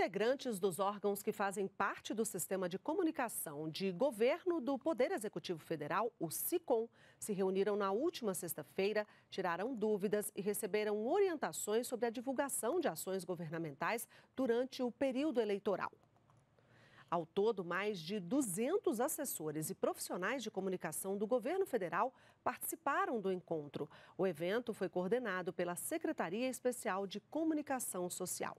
integrantes dos órgãos que fazem parte do sistema de comunicação de governo do Poder Executivo Federal, o SICOM, se reuniram na última sexta-feira, tiraram dúvidas e receberam orientações sobre a divulgação de ações governamentais durante o período eleitoral. Ao todo, mais de 200 assessores e profissionais de comunicação do governo federal participaram do encontro. O evento foi coordenado pela Secretaria Especial de Comunicação Social.